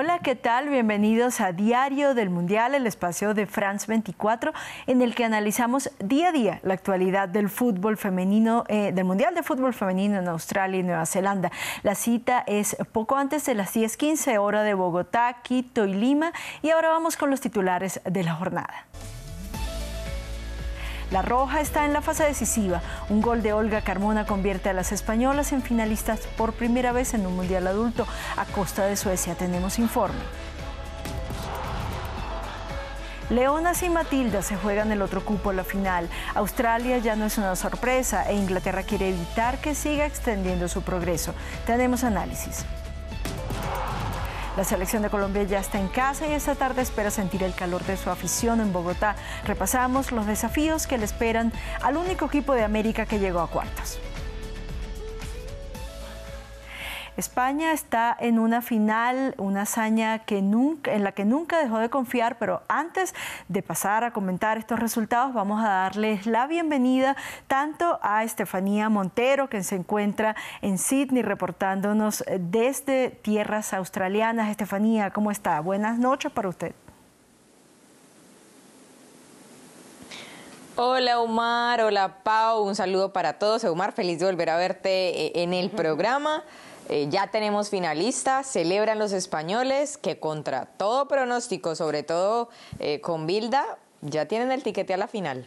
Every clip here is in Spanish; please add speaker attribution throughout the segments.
Speaker 1: Hola, ¿qué tal? Bienvenidos a Diario del Mundial, el espacio de France 24, en el que analizamos día a día la actualidad del fútbol femenino, eh, del Mundial de Fútbol Femenino en Australia y Nueva Zelanda. La cita es poco antes de las 10:15 hora de Bogotá, Quito y Lima. Y ahora vamos con los titulares de la jornada. La Roja está en la fase decisiva. Un gol de Olga Carmona convierte a las españolas en finalistas por primera vez en un Mundial Adulto a costa de Suecia. Tenemos informe. Leonas y Matilda se juegan el otro cupo a la final. Australia ya no es una sorpresa e Inglaterra quiere evitar que siga extendiendo su progreso. Tenemos análisis. La selección de Colombia ya está en casa y esta tarde espera sentir el calor de su afición en Bogotá. Repasamos los desafíos que le esperan al único equipo de América que llegó a cuartos. España está en una final, una hazaña en la que nunca dejó de confiar, pero antes de pasar a comentar estos resultados, vamos a darles la bienvenida tanto a Estefanía Montero, que se encuentra en Sydney reportándonos desde tierras australianas. Estefanía, ¿cómo está? Buenas noches para usted. Hola Omar, hola
Speaker 2: Pau, un saludo para todos. Omar, feliz de volver a verte eh, en el programa. Eh, ya tenemos finalistas, celebran los españoles que contra todo pronóstico, sobre todo eh, con Bilda, ya tienen el tiquete a la final.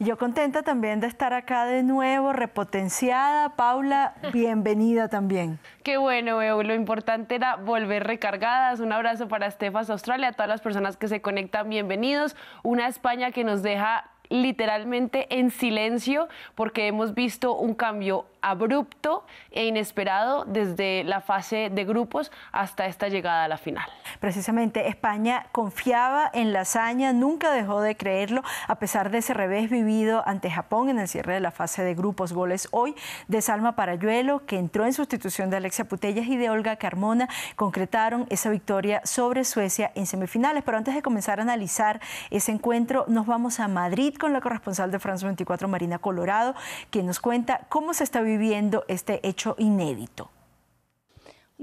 Speaker 1: Yo contenta también de estar acá de nuevo, repotenciada. Paula, bienvenida también.
Speaker 3: Qué bueno, Lo importante era volver recargadas. Un abrazo para Estefas Australia, a todas las personas que se conectan, bienvenidos. Una España que nos deja literalmente en silencio porque hemos visto un cambio abrupto e inesperado desde la fase de grupos hasta esta llegada a la final.
Speaker 1: Precisamente España confiaba en la hazaña, nunca dejó de creerlo, a pesar de ese revés vivido ante Japón en el cierre de la fase de grupos. Goles hoy de Salma Parayuelo, que entró en sustitución de Alexia Putellas y de Olga Carmona, concretaron esa victoria sobre Suecia en semifinales. Pero antes de comenzar a analizar ese encuentro, nos vamos a Madrid con la corresponsal de France 24, Marina Colorado, que nos cuenta cómo se está viviendo viviendo este hecho inédito?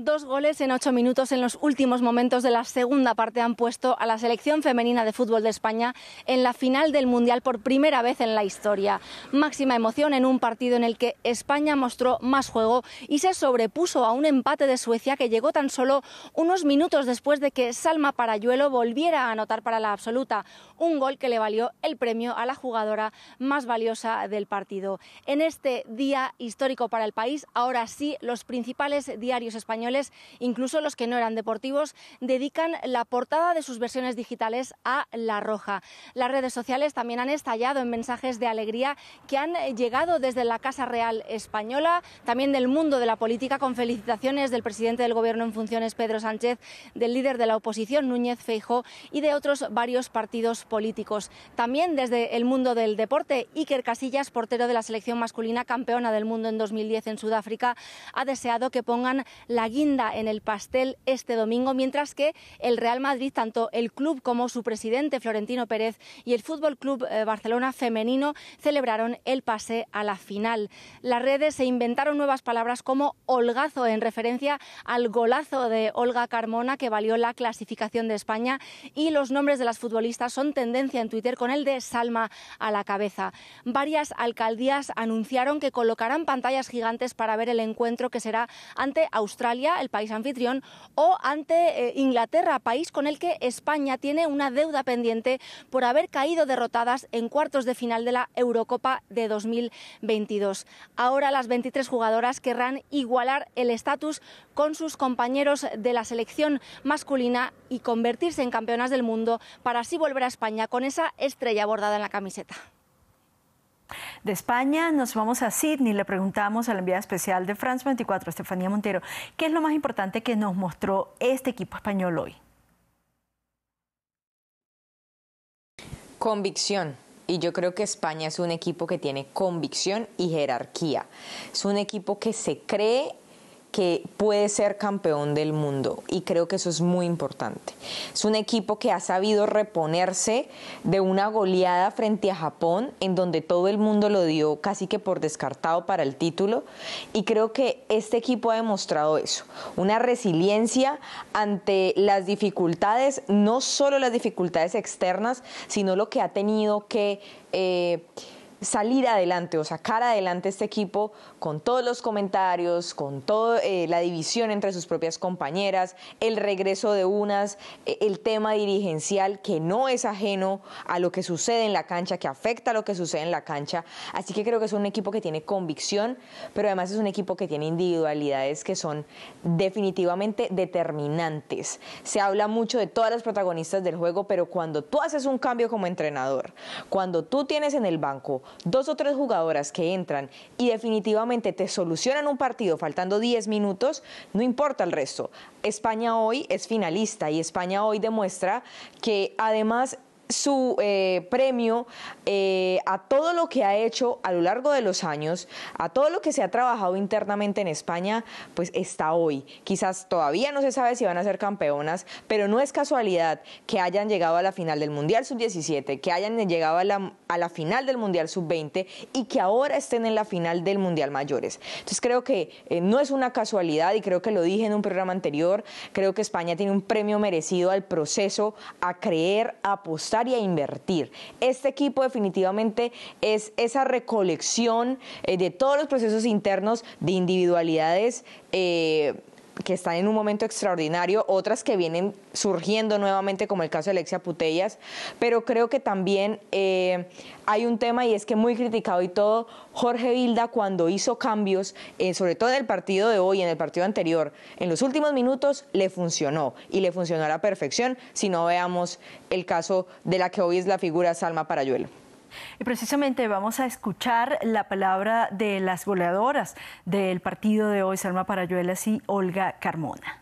Speaker 4: Dos goles en ocho minutos en los últimos momentos de la segunda parte han puesto a la selección femenina de fútbol de España en la final del Mundial por primera vez en la historia. Máxima emoción en un partido en el que España mostró más juego y se sobrepuso a un empate de Suecia que llegó tan solo unos minutos después de que Salma Parayuelo volviera a anotar para la absoluta un gol que le valió el premio a la jugadora más valiosa del partido. En este día histórico para el país, ahora sí, los principales diarios españoles incluso los que no eran deportivos, dedican la portada de sus versiones digitales a La Roja. Las redes sociales también han estallado en mensajes de alegría que han eh, llegado desde la Casa Real Española, también del mundo de la política, con felicitaciones del presidente del Gobierno en funciones, Pedro Sánchez, del líder de la oposición, Núñez Feijó, y de otros varios partidos políticos. También desde el mundo del deporte, Iker Casillas, portero de la selección masculina, campeona del mundo en 2010 en Sudáfrica, ha deseado que pongan la guía en el pastel este domingo, mientras que el Real Madrid, tanto el club como su presidente Florentino Pérez y el Fútbol Club eh, Barcelona femenino celebraron el pase a la final. Las redes se inventaron nuevas palabras como holgazo en referencia al golazo de Olga Carmona que valió la clasificación de España y los nombres de las futbolistas son tendencia en Twitter con el de Salma a la cabeza. Varias alcaldías anunciaron que colocarán pantallas gigantes para ver el encuentro que será ante Australia el país anfitrión, o ante eh, Inglaterra, país con el que España tiene una deuda pendiente por haber caído derrotadas en cuartos de final de la Eurocopa de 2022. Ahora las 23 jugadoras querrán igualar el estatus con sus compañeros de la selección masculina y convertirse en campeonas del mundo para así volver a España con esa estrella bordada en la camiseta.
Speaker 1: De España nos vamos a Sydney. Le preguntamos a la enviada especial de France 24, Estefanía Montero, ¿qué es lo más importante que nos mostró este equipo español hoy?
Speaker 2: Convicción y yo creo que España es un equipo que tiene convicción y jerarquía. Es un equipo que se cree que puede ser campeón del mundo y creo que eso es muy importante. Es un equipo que ha sabido reponerse de una goleada frente a Japón en donde todo el mundo lo dio casi que por descartado para el título y creo que este equipo ha demostrado eso, una resiliencia ante las dificultades, no solo las dificultades externas, sino lo que ha tenido que... Eh, salir adelante o sacar adelante este equipo con todos los comentarios, con toda eh, la división entre sus propias compañeras, el regreso de unas, e, el tema dirigencial que no es ajeno a lo que sucede en la cancha, que afecta a lo que sucede en la cancha. Así que creo que es un equipo que tiene convicción, pero además es un equipo que tiene individualidades que son definitivamente determinantes. Se habla mucho de todas las protagonistas del juego, pero cuando tú haces un cambio como entrenador, cuando tú tienes en el banco dos o tres jugadoras que entran y definitivamente te solucionan un partido faltando 10 minutos, no importa el resto. España hoy es finalista y España hoy demuestra que además su eh, premio eh, a todo lo que ha hecho a lo largo de los años, a todo lo que se ha trabajado internamente en España, pues está hoy. Quizás todavía no se sabe si van a ser campeonas, pero no es casualidad que hayan llegado a la final del Mundial Sub-17, que hayan llegado a la, final del Mundial Sub-20 y que ahora estén en la final del Mundial Mayores. Entonces creo que eh, no es una casualidad y creo que lo dije en un programa anterior, creo que España tiene un premio merecido al proceso, a creer, a apostar y a invertir. Este equipo definitivamente es esa recolección eh, de todos los procesos internos de individualidades. Eh, que están en un momento extraordinario, otras que vienen surgiendo nuevamente, como el caso de Alexia Putellas, pero creo que también eh, hay un tema y es que muy criticado y todo, Jorge Vilda cuando hizo cambios, eh, sobre todo en el partido de hoy, en el partido anterior, en los últimos minutos le funcionó y le funcionó a la perfección, si no veamos el caso de la que hoy es la figura Salma Parayuelo.
Speaker 1: Y precisamente vamos a escuchar la palabra de las goleadoras del partido de hoy, Salma Parayuelas y Olga Carmona.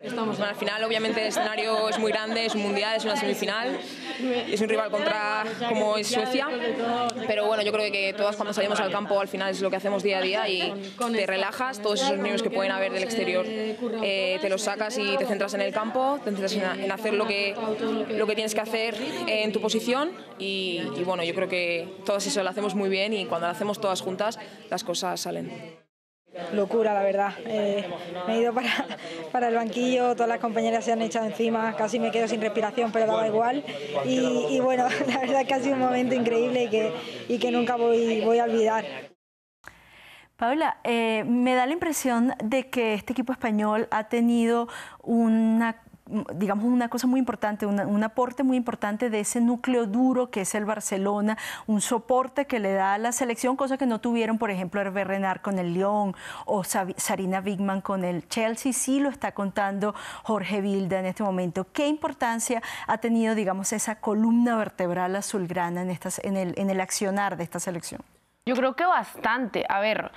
Speaker 3: Estamos al final, obviamente el escenario es muy grande, es un mundial, es una semifinal, es un rival contra como es Suecia, pero bueno, yo creo que todas cuando salimos al campo al final es lo que hacemos día a día y te relajas, todos esos niños que pueden haber del exterior eh, te los sacas y te centras en el campo, te centras en, hacer lo que, lo que tienes que hacer en tu posición y, y bueno, yo creo que todas eso lo hacemos muy bien y cuando lo hacemos todas juntas las cosas salen locura, la verdad.
Speaker 2: Eh, me he ido para, para el banquillo, todas las compañeras se han echado encima, casi me quedo sin respiración, pero daba igual. Y, bueno, la verdad es que ha sido un momento increíble y que, nunca
Speaker 1: voy, voy a olvidar. Paula, eh, me da la impresión de que este equipo español ha tenido una digamos, una cosa muy importante, un aporte muy importante de ese núcleo duro que es el Barcelona, un soporte que le da a la selección, cosa que no tuvieron, por ejemplo, Hervé Renard con el Lyon o Sarina Bigman con el Chelsea, sí lo está contando Jorge Vilda en este momento. ¿Qué importancia ha tenido, digamos, esa columna vertebral azulgrana en, estas, en, el, en el accionar de esta
Speaker 3: selección? Yo creo que bastante. A ver,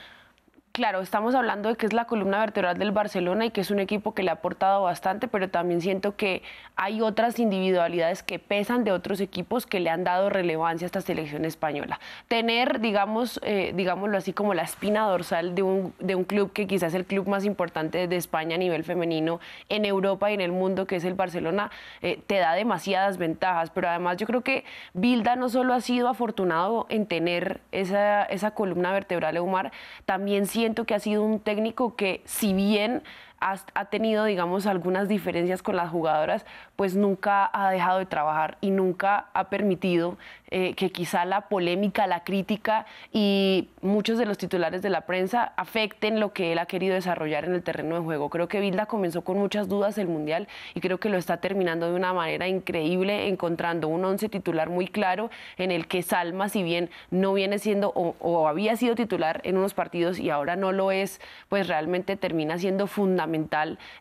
Speaker 3: Claro, estamos hablando de que es la columna vertebral del Barcelona y que es un equipo que le ha aportado bastante, pero también siento que hay otras individualidades que pesan de otros equipos que le han dado relevancia a esta selección española. Tener, digamos, eh, digámoslo así, como la espina dorsal de un, club que quizás es el club más importante de España a nivel femenino en Europa y en el mundo, que es el Barcelona, eh, te da demasiadas ventajas. Pero además yo creo que Bilda no solo ha sido afortunado en tener esa, columna vertebral, Omar, también sí siento que ha sido un técnico que, si bien ha tenido, digamos, algunas diferencias con las jugadoras, pues nunca ha dejado de trabajar y nunca ha permitido eh, que quizá la polémica, la crítica y muchos de los titulares de la prensa afecten lo que él ha querido desarrollar en el terreno de juego. Creo que Bilda comenzó con muchas dudas el Mundial y creo que lo está terminando de una manera increíble, encontrando un once titular muy claro en el que Salma, si bien no viene siendo o, o había sido titular en unos partidos y ahora no lo es, pues realmente termina siendo fundamental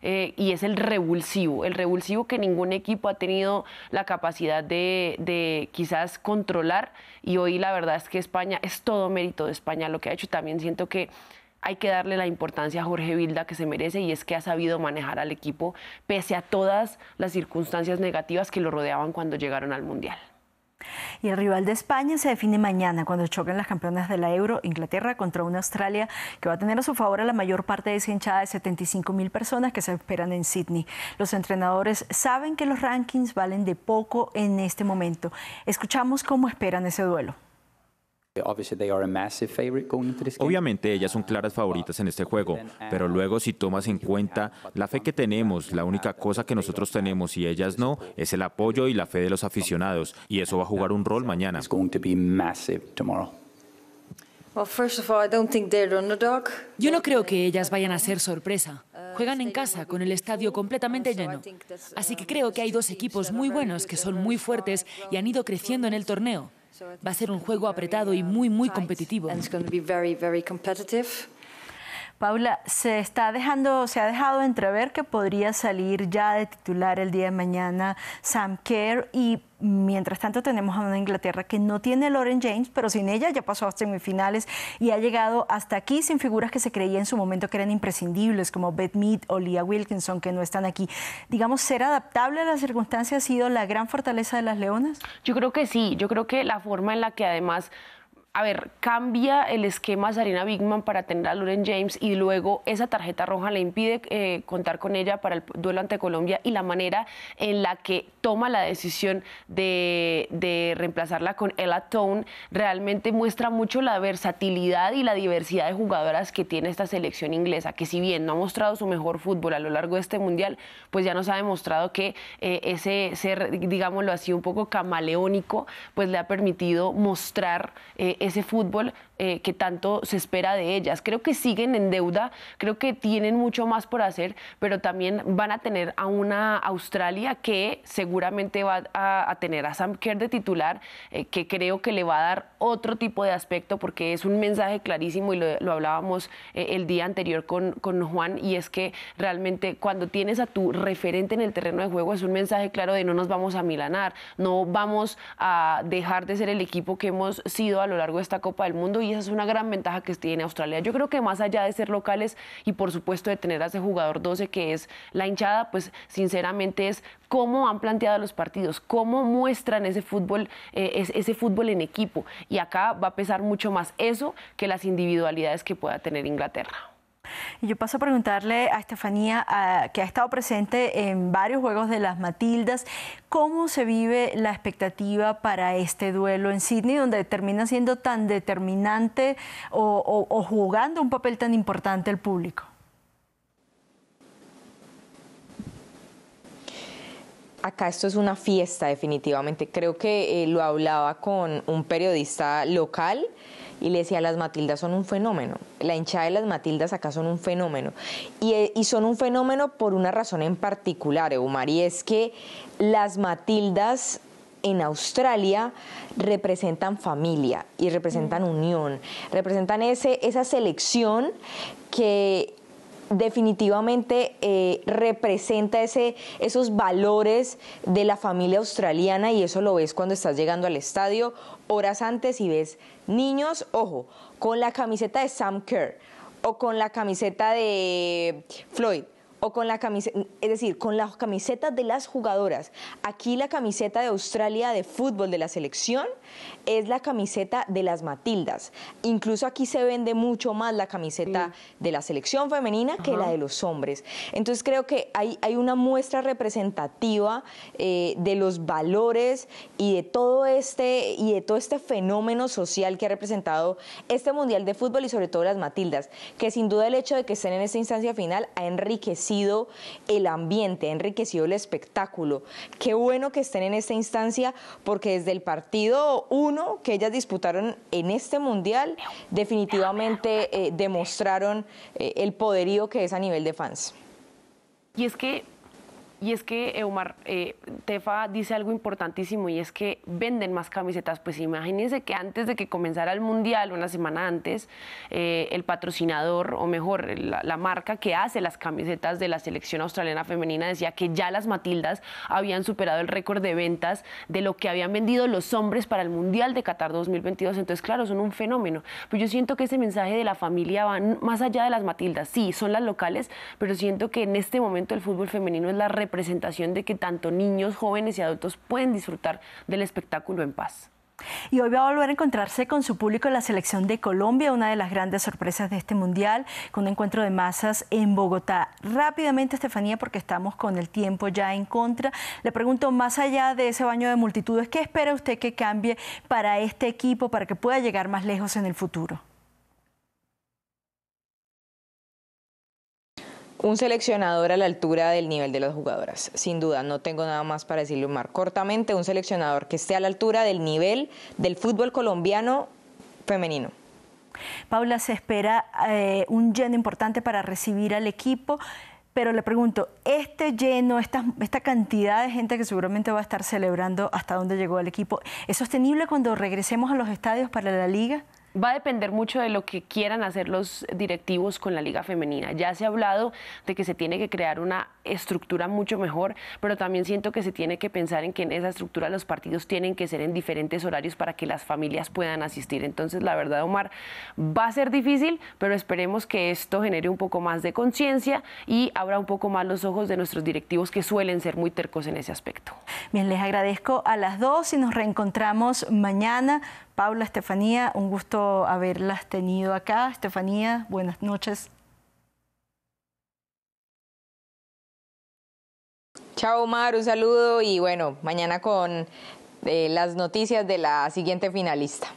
Speaker 3: eh, y es el revulsivo, el revulsivo que ningún equipo ha tenido la capacidad de, de, quizás controlar y hoy la verdad es que España es todo mérito de España lo que ha hecho. También siento que hay que darle la importancia a Jorge Vilda que se merece y es que ha sabido manejar al equipo pese a todas las circunstancias negativas que lo rodeaban cuando llegaron al Mundial.
Speaker 1: Y el rival de España se define mañana cuando choquen las campeonas de la Euro, Inglaterra, contra una Australia que va a tener a su favor a la mayor parte de esa hinchada de 75 mil personas que se esperan en Sydney. Los entrenadores saben que los rankings valen de poco en este momento. Escuchamos cómo esperan ese duelo.
Speaker 3: Eh, Obviamente ellas son claras favoritas en este juego, pero luego si tomas en cuenta la fe que tenemos, la única cosa que nosotros tenemos y ellas no, es el apoyo y la fe de los aficionados, y eso va a jugar un rol mañana. Yo no creo que ellas vayan a ser sorpresa. Juegan en casa con el estadio completamente lleno. Así que creo que hay dos equipos muy buenos que son muy fuertes y han ido creciendo en el torneo. Va a ser un juego apretado y muy, muy competitivo. Paula, se está
Speaker 1: dejando, se ha dejado entrever que podría salir ya de titular el día de mañana Sam Kerr y mientras tanto tenemos a una Inglaterra que no tiene Lauren James, pero sin ella ya pasó a semifinales y ha llegado hasta aquí sin figuras que se creía en su momento que eran imprescindibles, como Beth Mead o Leah Wilkinson, que no están aquí. Digamos, ser adaptable a las circunstancias ha sido
Speaker 3: la gran fortaleza de las Leonas. Yo creo que sí, yo creo que la forma en la que además a ver, cambia el esquema Sarina Bigman para tener a Lauren James y luego esa tarjeta roja le impide eh, contar con ella para el duelo ante Colombia y la manera en la que toma la decisión de, reemplazarla con Ella Tone realmente muestra mucho la versatilidad y la diversidad de jugadoras que tiene esta selección inglesa, que si bien no ha mostrado su mejor fútbol a lo largo de este mundial, pues ya nos ha demostrado que eh, ese ser, digámoslo así, un poco camaleónico, pues le ha permitido mostrar eh, ese fútbol eh, que tanto se espera de ellas. Creo que siguen en deuda, creo que tienen mucho más por hacer, pero también van a tener a una Australia que seguramente va a, tener a Sam Kerr de titular, eh, que creo que le va a dar otro tipo de aspecto porque es un mensaje clarísimo y lo, hablábamos eh, el día anterior con, con Juan y es que realmente cuando tienes a tu referente en el terreno de juego es un mensaje claro de no nos vamos a milanar, no vamos a dejar de ser el equipo que hemos sido a lo largo esta Copa del Mundo y esa es una gran ventaja que tiene Australia. Yo creo que más allá de ser locales y por supuesto de tener a ese jugador 12 que es la hinchada, pues sinceramente es cómo han planteado los partidos, cómo muestran ese fútbol, eh, ese fútbol en equipo. Y acá va a pesar mucho más eso que las individualidades que pueda tener Inglaterra. Y yo paso a preguntarle
Speaker 1: a Estefanía, que ha estado presente en varios juegos de las Matildas, ¿cómo se vive la expectativa para este duelo en Sydney, donde termina siendo tan determinante o, jugando un papel tan importante el público? acá esto es una
Speaker 2: fiesta definitivamente. Creo que eh, lo hablaba con un periodista local y le decía, las Matildas son un fenómeno, la hinchada de las Matildas acá son un fenómeno. Y, eh, son un fenómeno por una razón en particular, Eumar, es que las Matildas en Australia representan familia y representan mm. unión, representan ese, esa selección que definitivamente eh, representa ese, esos valores de la familia australiana y eso lo ves cuando estás llegando al estadio horas antes y ves niños, ojo, con la camiseta de Sam Kerr o con la camiseta de Floyd con la es decir, con las camisetas de las jugadoras. Aquí la camiseta de Australia de fútbol de la selección es la camiseta de las Matildas. Incluso aquí se vende mucho más la camiseta de la selección femenina que la de los hombres. Entonces creo que hay, una muestra representativa eh, de los valores y de todo este y de todo este fenómeno social que ha representado este mundial de fútbol y sobre todo las Matildas, que sin duda el hecho de que estén en esta instancia final ha enriquecido el ambiente, ha enriquecido el espectáculo. Qué bueno que estén en esta instancia porque desde el partido 1 que ellas disputaron en este mundial, definitivamente eh, demostraron eh, el poderío que es a nivel de
Speaker 3: fans. Y es que y es que, eh, Omar, eh, Tefa dice algo importantísimo y es que venden más camisetas. Pues imagínense que antes de que comenzara el Mundial, una semana antes, eh, el patrocinador, o mejor, la, marca que hace las camisetas de la selección australiana femenina decía que ya las Matildas habían superado el récord de ventas de lo que habían vendido los hombres para el Mundial de Qatar 2022. Entonces, claro, son un fenómeno. Pues yo siento que ese mensaje de la familia va más allá de las Matildas. Sí, son las locales, pero siento que en este momento el fútbol femenino es la presentación de que tanto niños, jóvenes y adultos pueden disfrutar del espectáculo en paz.
Speaker 1: Y hoy va a volver a encontrarse con su público en la selección de Colombia, una de las grandes sorpresas de este mundial, con un encuentro de masas en Bogotá. Rápidamente, Estefanía, porque estamos con el tiempo ya en contra, le pregunto, más allá de ese baño de multitudes, ¿qué espera usted que cambie para este equipo, para que pueda llegar más lejos en el futuro?
Speaker 2: Un seleccionador a la altura del nivel de las jugadoras. Sin duda, no tengo nada más para decirle, Omar. Cortamente, un seleccionador que esté a la altura del nivel del fútbol colombiano femenino.
Speaker 1: Paula, se espera eh, un lleno importante para recibir al equipo, pero le pregunto, este lleno, esta, esta cantidad de gente que seguramente va a estar celebrando hasta dónde llegó el equipo, ¿es sostenible cuando regresemos a los estadios para la liga?
Speaker 3: Va a depender mucho de lo que quieran hacer los directivos con la liga femenina. Ya se ha hablado de que se tiene que crear una estructura mucho mejor, pero también siento que se tiene que pensar en que en esa estructura los partidos tienen que ser en diferentes horarios para que las familias puedan asistir. Entonces, la verdad, Omar, va a ser difícil, pero esperemos que esto genere un poco más de conciencia y abra un poco más los ojos de nuestros directivos que suelen ser muy tercos en ese aspecto.
Speaker 1: Bien, les agradezco a las dos y nos reencontramos mañana Paula, Estefanía, un gusto haberlas tenido acá. Estefanía, buenas noches.
Speaker 2: Chao Omar, un saludo y bueno, mañana con eh, las noticias de la siguiente finalista.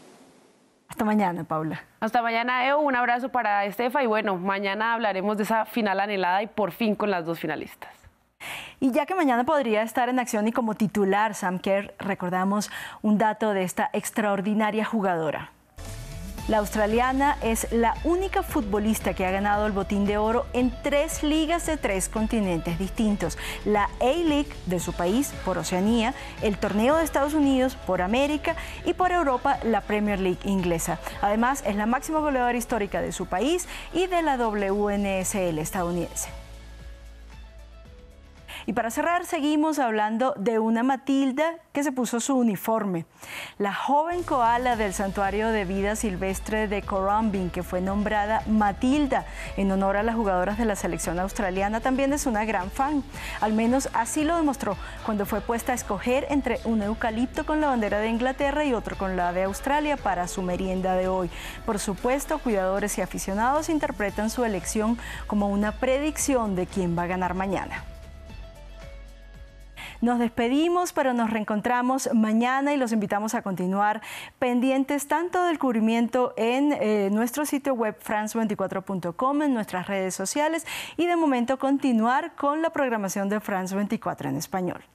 Speaker 3: Hasta mañana, Paula. Hasta mañana, Evo. Un abrazo para Estefa y bueno, mañana hablaremos de esa final anhelada y por fin con las dos finalistas.
Speaker 1: Y ya que mañana podría estar en acción y como titular, Sam Kerr, recordamos un dato de esta extraordinaria jugadora. La australiana es la única futbolista que ha ganado el botín de oro en tres ligas de tres continentes distintos. La A-League de su país por Oceanía, el torneo de Estados Unidos por América y por Europa la Premier League inglesa. Además es la máxima goleadora histórica de su país y de la WNSL estadounidense. Y para cerrar, seguimos hablando de una Matilda que se puso su uniforme. La joven koala del Santuario de Vida Silvestre de Corambin, que fue nombrada Matilda en honor a las jugadoras de la selección australiana, también es una gran fan. Al menos así lo demostró cuando fue puesta a escoger entre un eucalipto con la bandera de Inglaterra y otro con la de Australia para su merienda de hoy. Por supuesto, cuidadores y aficionados interpretan su elección como una predicción de quién va a ganar mañana. Nos despedimos, pero nos reencontramos mañana y los invitamos a continuar pendientes tanto del cubrimiento en eh, nuestro sitio web france24.com, en nuestras redes sociales y de momento continuar con la programación de France 24 en español.